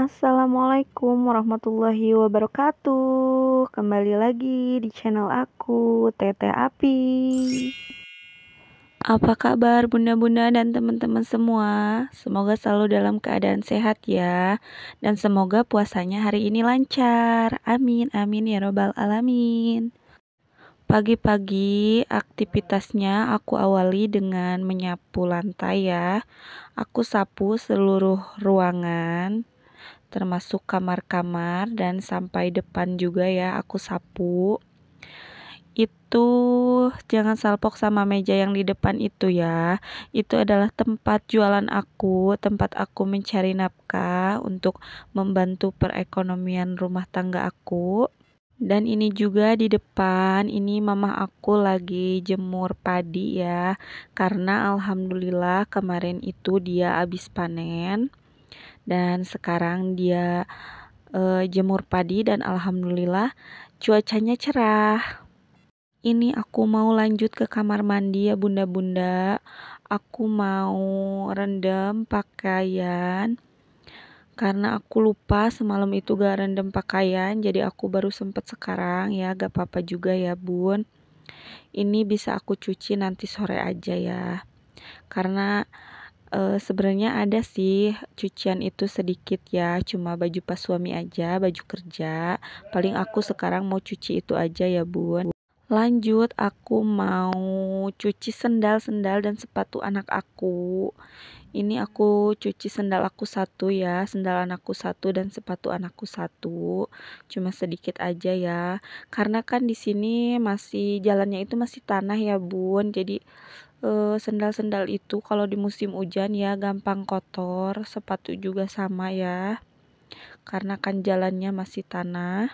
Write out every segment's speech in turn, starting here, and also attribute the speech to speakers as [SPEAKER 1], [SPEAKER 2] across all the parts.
[SPEAKER 1] Assalamualaikum warahmatullahi wabarakatuh Kembali lagi di channel aku Teteh Api Apa kabar bunda-bunda dan teman-teman semua Semoga selalu dalam keadaan sehat ya Dan semoga puasanya hari ini lancar Amin amin ya robbal alamin Pagi-pagi aktivitasnya aku awali dengan menyapu lantai ya. Aku sapu seluruh ruangan termasuk kamar-kamar dan sampai depan juga ya aku sapu itu jangan salpok sama meja yang di depan itu ya itu adalah tempat jualan aku tempat aku mencari nafkah untuk membantu perekonomian rumah tangga aku dan ini juga di depan, ini mama aku lagi jemur padi ya. Karena alhamdulillah kemarin itu dia habis panen dan sekarang dia e, jemur padi dan alhamdulillah cuacanya cerah. Ini aku mau lanjut ke kamar mandi ya bunda-bunda. Aku mau rendam pakaian karena aku lupa semalam itu gak rendam pakaian jadi aku baru sempet sekarang ya gak apa-apa juga ya bun ini bisa aku cuci nanti sore aja ya karena uh, sebenarnya ada sih cucian itu sedikit ya, cuma baju pas suami aja, baju kerja. Paling aku sekarang mau cuci itu aja ya, Bun. Lanjut, aku mau cuci sendal-sendal dan sepatu anak aku. Ini aku cuci sendal aku satu ya, sendal anakku satu dan sepatu anakku satu. Cuma sedikit aja ya, karena kan di sini masih jalannya itu masih tanah ya bun, jadi Eh, sendal-sendal itu kalau di musim hujan ya gampang kotor, sepatu juga sama ya. Karena kan jalannya masih tanah.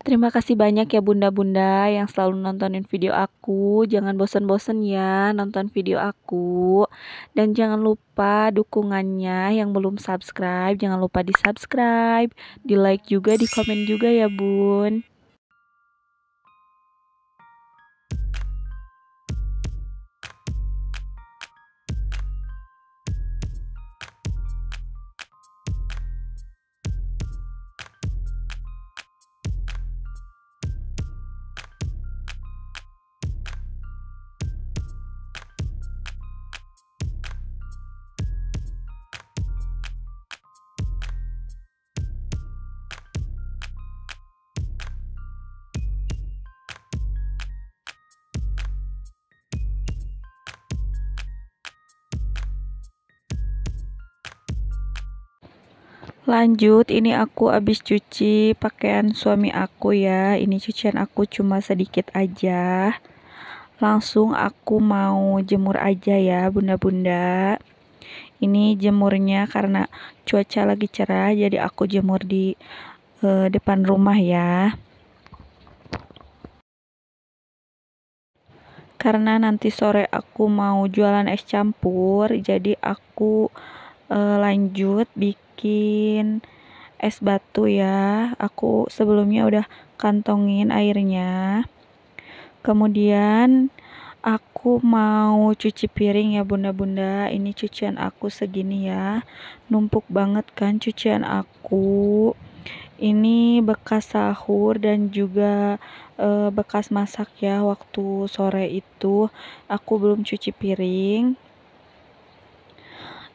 [SPEAKER 1] Terima kasih banyak ya bunda-bunda yang selalu nontonin video aku. Jangan bosen-bosen ya nonton video aku. Dan jangan lupa dukungannya yang belum subscribe. Jangan lupa di subscribe, di like juga, di komen juga ya bun. Lanjut, ini aku habis cuci pakaian suami aku ya. Ini cucian aku cuma sedikit aja. Langsung aku mau jemur aja ya, bunda-bunda. Ini jemurnya karena cuaca lagi cerah, jadi aku jemur di uh, depan rumah ya. Karena nanti sore aku mau jualan es campur, jadi aku uh, lanjut bikin es batu ya. Aku sebelumnya udah kantongin airnya. Kemudian aku mau cuci piring ya bunda-bunda ini cucian aku segini ya numpuk banget kan cucian aku ini bekas sahur dan juga e, bekas masak ya waktu sore itu aku belum cuci piring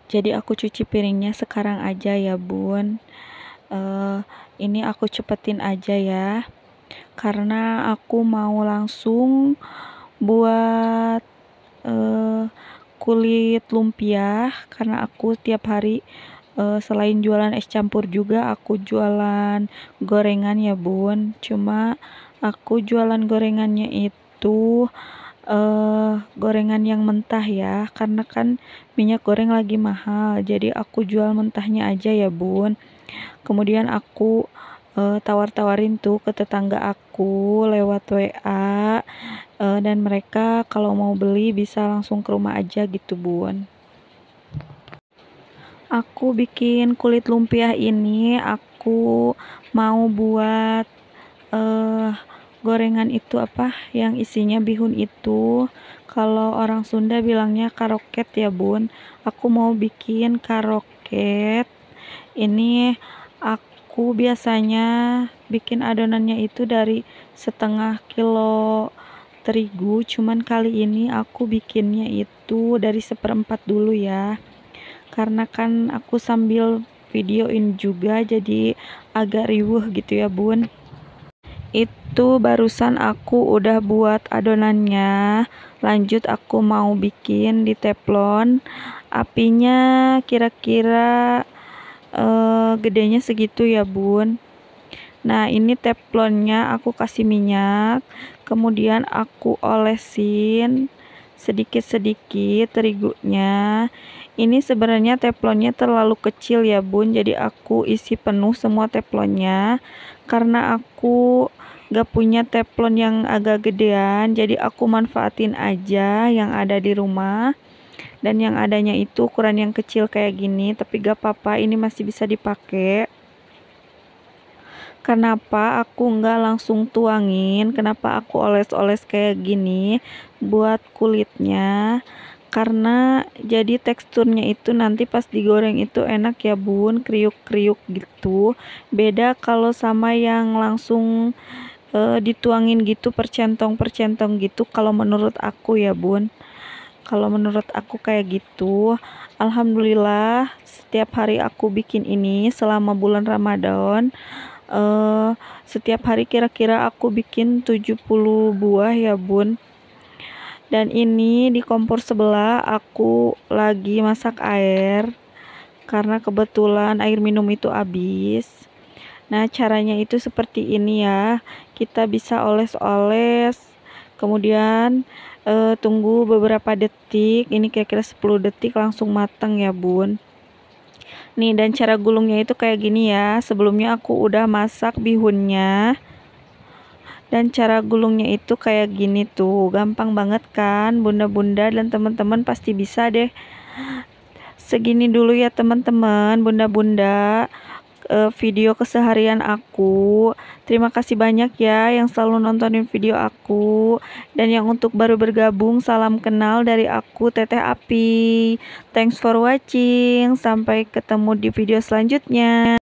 [SPEAKER 1] jadi aku cuci piringnya sekarang aja ya bun. Uh, ini aku cepetin aja ya. Karena aku mau langsung buat uh, kulit lumpia. Karena aku tiap hari uh, selain jualan es campur juga aku jualan gorengan ya bun. Cuma aku jualan gorengannya itu uh, gorengan yang mentah ya karena kan minyak goreng lagi mahal jadi aku jual mentahnya aja ya bun kemudian aku uh, tawar-tawarin tuh ke tetangga aku lewat WA uh, eh, dan mereka kalau mau beli bisa langsung ke rumah aja gitu bun aku bikin kulit lumpia ini aku mau buat uh, gorengan itu apa yang isinya bihun itu kalau orang Sunda bilangnya karoket ya bun aku mau bikin karoket ini aku biasanya bikin adonannya itu dari setengah kilo terigu cuman kali ini aku bikinnya itu dari seperempat dulu ya karena kan aku sambil videoin juga jadi agak riuh gitu ya bun itu barusan aku udah buat adonannya lanjut aku mau bikin di teflon apinya kira-kira uh, gedenya segitu ya bun nah ini teflonnya aku kasih minyak kemudian aku olesin sedikit-sedikit terigunya ini sebenarnya teflonnya terlalu kecil ya bun jadi aku isi penuh semua teflonnya karena aku gak punya teflon yang agak gedean jadi aku manfaatin aja yang ada di rumah dan yang adanya itu ukuran yang kecil kayak gini tapi gak apa-apa ini masih bisa dipakai kenapa aku gak langsung tuangin kenapa aku oles-oles kayak gini buat kulitnya karena jadi teksturnya itu nanti pas digoreng itu enak ya bun kriuk-kriuk gitu beda kalau sama yang langsung uh, dituangin gitu percentong-percentong gitu kalau menurut aku ya bun kalau menurut aku kayak gitu Alhamdulillah setiap hari aku bikin ini selama bulan Ramadan uh, setiap hari kira-kira aku bikin 70 buah ya bun dan ini di kompor sebelah aku lagi masak air karena kebetulan air minum itu habis Nah, caranya itu seperti ini ya. Kita bisa oles-oles, kemudian e, tunggu beberapa detik. Ini kira-kira 10 detik langsung matang ya, Bun. Nih, dan cara gulungnya itu kayak gini ya. Sebelumnya aku udah masak bihunnya. Dan cara gulungnya itu kayak gini tuh. Gampang banget kan, bunda-bunda dan teman-teman pasti bisa deh. Segini dulu ya teman-teman, bunda-bunda. Eh, video keseharian aku. Terima kasih banyak ya yang selalu nontonin video aku dan yang untuk baru bergabung salam kenal dari aku Teteh Api. Thanks for watching. Sampai ketemu di video selanjutnya.